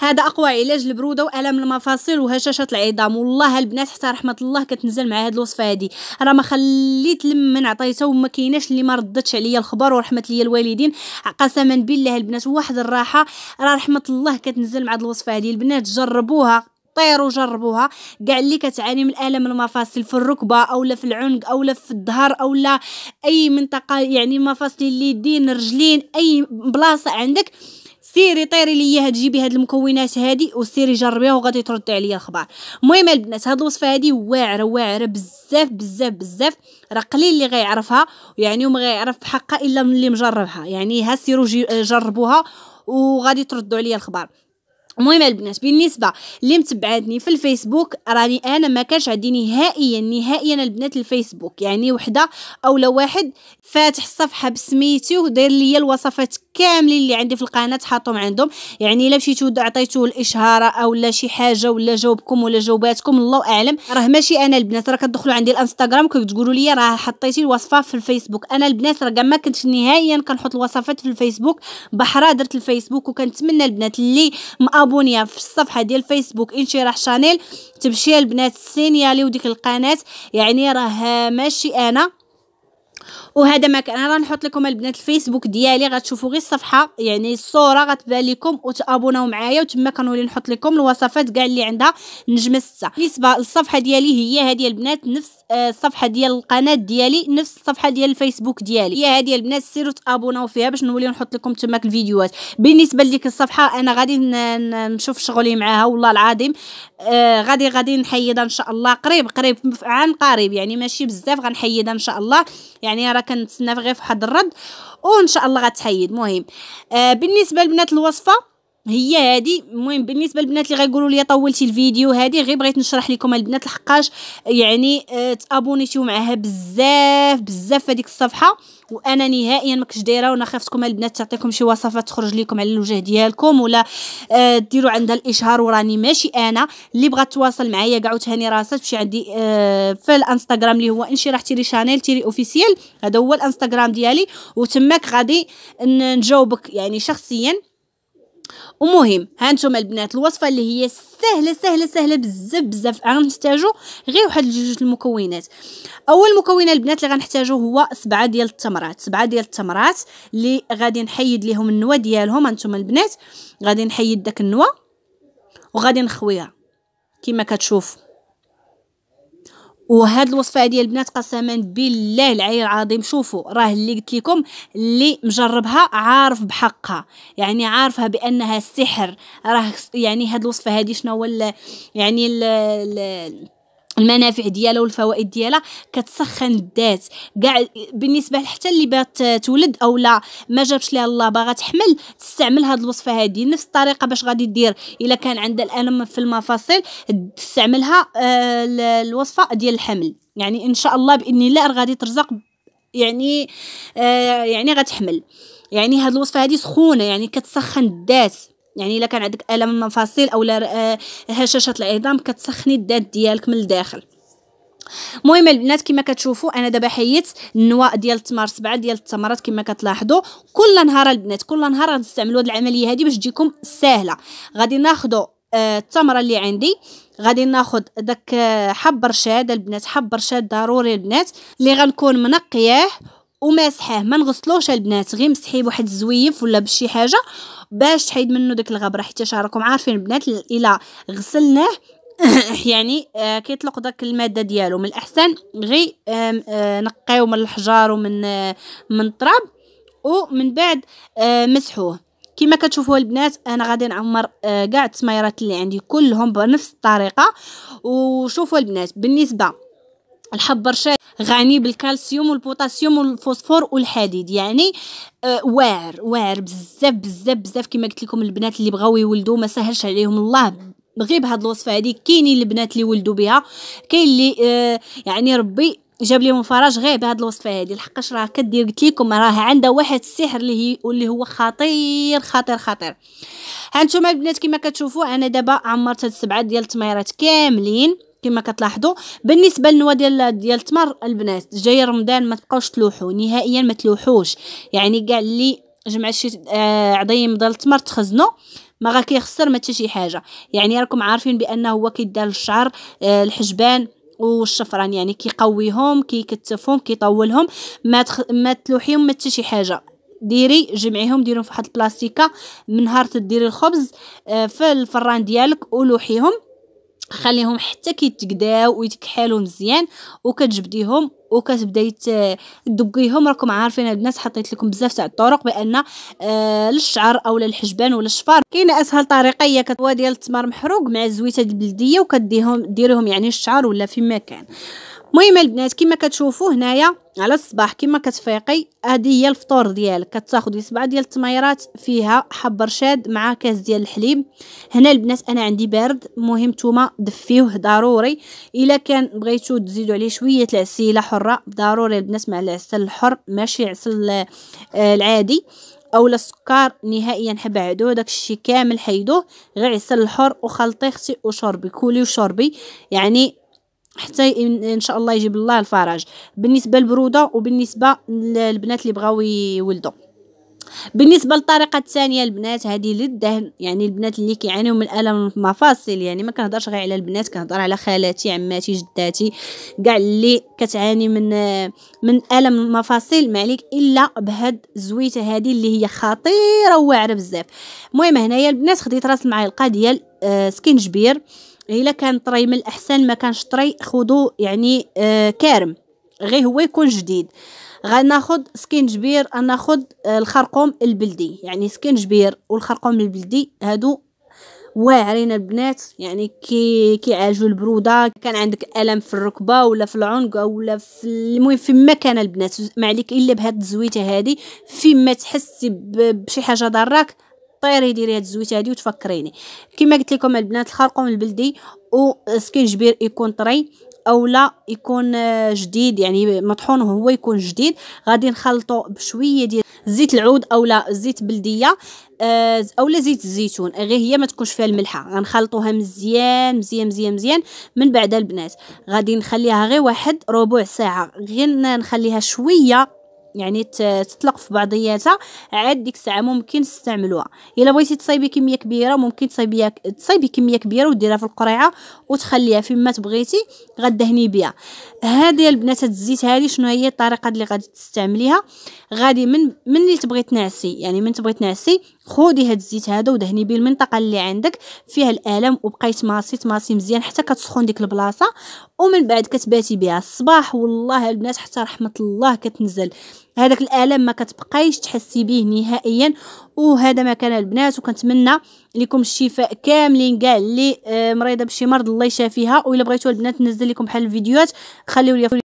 هذا اقوى علاج البروده والم المفاصل وهشاشه العظام والله البنات حتى رحمه الله كتنزل مع هاد الوصفه هادي راه ما خليت لمن عطيتها وما كايناش اللي ما ردتش عليا الخبر ورحمه ليا الوالدين قسما بالله البنات واحد الراحه راه رحمه الله كتنزل مع هاد الوصفه هادي البنات جربوها طيروا جربوها كاع اللي كتعاني من الم المفاصل في الركبه اولا في العنق اولا في الظهر اولا اي منطقه يعني مفاصل اليدين الرجلين اي بلاصه عندك سيري طيري ليا تجيبي هاد المكونات هادي وسيري جربيها وغادي تردي عليا الخبر المهم البنات هاد الوصفه هادي واعره واعره بزاف بزاف بزاف راه قليل اللي غيعرفها يعني وما غيعرف بحقها الا من اللي مجربها يعني ها سيرو جربوها وغادي تردوا عليا الخبر المهم البنات بالنسبه اللي متبعاتني في الفيسبوك راني انا ما كانش عندي نهائيا نهائيا البنات الفيسبوك يعني وحده لو واحد فاتح الصفحه بسميتي وداير ليا الوصفات كاملين اللي عندي في القناه حاطهم عندهم يعني الا مشيتو عطيتو او اولا شي حاجه ولا جاوبكم ولا جاوباتكم الله اعلم راه ماشي انا البنات راه كتدخلوا عندي الانستغرام وكتقولوا لي راه حطيتي الوصفه في الفيسبوك انا البنات راه ما كنتش نهائيا كنحط الوصفات في الفيسبوك بحرا درت الفيسبوك وكنتمنى البنات اللي ابونيا في الصفحه ديال فيسبوك انشراح شانيل تبشير البنات سينيالي وديك القناه يعني راه ماشي انا وهذا ما كان راه نحط لكم البنات الفيسبوك ديالي غتشوفوا غير الصفحه يعني الصوره غتبان لكم وتابوناو معايا وتما كنولي نحط لكم الوصفات كاع اللي عندها نجمه 6 بالنسبه للصفحه ديالي هي هذه البنات نفس آه، الصفحه ديال القناه ديالي نفس الصفحه ديال الفيسبوك ديالي هي هذه البنات سيروا تابوناو فيها باش نولي نحط لكم تماك الفيديوهات بالنسبه لديك الصفحه انا غادي نشوف شغلي معاها والله العظيم آه غادي غادي نحيدها ان شاء الله قريب قريب عن قريب يعني ماشي بزاف غنحيدها ان شاء الله يعني يعني راه كنتسنى غير فواحد الرد وان شاء الله غتحيد مهم آه بالنسبه لبنات الوصفه هي هادي المهم بالنسبه للبنات اللي غيقولوا لي طولتي الفيديو هادي غير بغيت نشرح لكم البنات لحقاش يعني آه، تابونيتيو معاها بزاف بزاف فهاديك هذيك الصفحه وانا نهائيا ما كنتش دايره وانا خافتكم البنات تعطيكم شي وصفات تخرج لكم على الوجه ديالكم ولا آه، ديروا عندها الاشهار وراني ماشي انا اللي بغات تواصل معايا كاع وتهاني راسها تمشي عندي آه، في الانستغرام اللي هو انشراح تيري شانيل تيري اوفيسيال هذا هو الانستغرام ديالي وتماك غادي نجاوبك يعني شخصيا ومهم هانتوما البنات الوصفه اللي هي سهله سهله سهله بزاف بزاف غنحتاجو غير واحد جوج المكونات اول مكون البنات اللي غنحتاجو هو سبعه ديال التمرات سبعه ديال التمرات اللي غادي نحيد ليهم النوى ديالهم هانتوما البنات غادي نحيد داك النوى وغادي نخويها كما كتشوفوا وهاد الوصفه هذه البنات قسما بالله العلي العظيم شوفوا راه اللي قلت لكم اللي مجربها عارف بحقها يعني عارفها بانها سحر راه يعني هاد الوصفه هادي شنو ولا يعني ال المنافع ديالها والفوائد ديالها كتسخن الذات كاع بالنسبه حتى اللي بات تولد او لا ما جابش ليها الله باغا تحمل تستعمل هاد الوصفه هادي نفس الطريقه باش غادي دير الا كان عندها الالم في المفاصل تستعملها آه الوصفه ديال الحمل يعني ان شاء الله باذن الله غادي ترزق يعني آه يعني غتحمل يعني هاد الوصفه هادي سخونه يعني كتسخن الذات يعني الا كان عندك الم المفاصل اولا هشاشه آه، العظام كتسخني الدات ديالك من الداخل مهم البنات كما كتشوفوا انا دابا حيت النواء ديال التمر سبعه ديال التمرات كما كتلاحظوا كل نهار البنات كل نهار غنستعملوا هذه العمليه هذه باش تجيكم سهله غادي ناخذوا آه، التمره اللي عندي غادي ناخذ داك آه، حب رشاد البنات حب رشاد ضروري البنات اللي غنكون منقياه وماسحاه ما نغسلوش البنات غير مسحيه بواحد الزويف ولا بشي حاجه باش تحيد منه ديك الغبره حيت راكم عارفين البنات الا غسلناه يعني آه كيطلق داك الماده ديالو من الاحسن غير آه آه نقيو من الحجار ومن آه من التراب ومن بعد آه مسحوه كما كتشوفوا البنات انا غادي نعمر آه، كاع آه التسميرات اللي عندي كلهم بنفس الطريقه وشوفوا البنات بالنسبه الحب برشا غني بالكالسيوم والبوتاسيوم والفوسفور والحديد يعني آه، واعر واعر بزاف بزاف بزاف كما قلت لكم البنات اللي بغاو يولدوا ما سهلش عليهم الله غير بهاد الوصفه هذه كاينين البنات اللي ولدوا بها كاين اللي آه، يعني ربي جاب لهم فراج غير بهاد الوصفه هذه لحقاش راه كدير قلت لكم راه عندها واحد السحر اللي هي واللي هو خطير خطير خطير هانتوما البنات كما كتشوفوا انا دابا عمرت هاد السبعه ديال التميرات كاملين كما كتلاحظوا بالنسبه للنوا ديال ديال التمر البنات جاي رمضان ما تبقاوش تلوحوا نهائيا ما تلوحوش يعني كاع اللي جمع شي آه، عظيم ديال التمر تخزنوا ما غاكيخسر ما حتى شي حاجه يعني راكم عارفين بانه هو كيدار للشعر آه، الحجبان والشفران يعني كيقويهم كيكتفهم كيطولهم ما تخ... ما تلوحيهم ما حتى شي حاجه ديري جمعيهم ديرهم في واحد البلاستيكه من نهار تديري الخبز آه، في الفران ديالك ولوحيهم خليهم حتى كيتكداو ويتكحلوا مزيان وكتجبديهم وكتبداي تدقيهم راكم عارفين البنات حطيت لكم بزاف تاع الطرق بان آه الشعر او الحجبان ولا الشفار كاينه اسهل طريقه هي كتوا ديال التمر محروق مع الزويته البلديه وكديهم ديريهم يعني الشعر ولا في مكان المهم البنات كما كتشوفوا هنايا على الصباح كما كتفيقي هذه هي الفطور ديالك كتاخذي سبعه ديال التميرات فيها حب رشاد مع كاس ديال الحليب هنا البنات انا عندي بارد مهم نتوما دفيوه ضروري الا كان بغيتو تزيدوا عليه شويه العسيله حره ضروري البنات مع العسل الحر ماشي عسل آه، العادي اولا السكر نهائيا عدو داك الشيء كامل حيدوه غير عسل الحر وخلطي اختي وشربي كولي وشربي يعني حتى ان شاء الله يجيب الله الفرج بالنسبه للبروده وبالنسبه للبنات اللي بغاو يولدوا بالنسبه للطريقه الثانيه البنات هذه للدهن يعني البنات اللي كيعانيو من الالم المفاصل يعني ما كنهضرش غير على البنات كنهضر على خالاتي عماتي جداتي كاع اللي كتعاني من من الم المفاصل ما عليك الا بهاد الزويته هذه اللي هي خطيره وواعره بزاف المهم هنايا البنات خديت راس المعلقه ديال آه سكينجبير الا كان طري من الاحسن ما كانش طري خذوا يعني آه كارم غير هو يكون جديد غناخد سكينجبير آه الخرقوم البلدي يعني سكينجبير والخرقوم البلدي هادو واعرين البنات يعني كي كيعالجوا البروده كان عندك الم في الركبه ولا في العنق ولا في المهم فيما كان البنات ما عليك الا بهاد الزويته هادي فيما تحسي بشي حاجه ضراك طيري ديري هاد الزويته هادي وتفكريني كما قلت لكم البنات الخرقوم البلدي وسكنجبير يكون طري او لا يكون آه، جديد يعني مطحون هو يكون جديد غادي نخلطو بشويه ديال زيت العود او لا زيت بلديه آه، او لا زيت الزيتون غير هي ما تكونش فيها الملحه غنخلطوها مزيان مزيان مزيان مزيان من بعد البنات غادي نخليها غير واحد ربع ساعه غير نخليها شويه يعني تطلق في بعضياتها عاد ديك الساعه ممكن تستعملوها الا بغيتي تصايبي كميه كبيره ممكن تصايبيها تصايبي كميه كبيره وديرها في القريعه وتخليها فيما تبغيتي غدهني بها هذه البنات الزيت هذه شنو هي الطريقه اللي غادي تستعمليها غادي من من اللي تبغي تنعسي يعني من تبغي تنعسي خودي هاد الزيت هذا ودهني به المنطقه اللي عندك فيها الالم وبقيت ماسي تماصي مزيان حتى كتسخن ديك البلاصه ومن بعد كتباتي بها الصباح والله البنات حتى رحمه الله كتنزل هذاك الالم ما كتبقايش تحسي به نهائيا وهذا ما كان البنات وكنتمنى لكم الشفاء كاملين كاع اللي آه، مريضه بشي مرض الله يشافيها وإلا بغيتوا البنات ننزل لكم بحال الفيديوهات خليو لي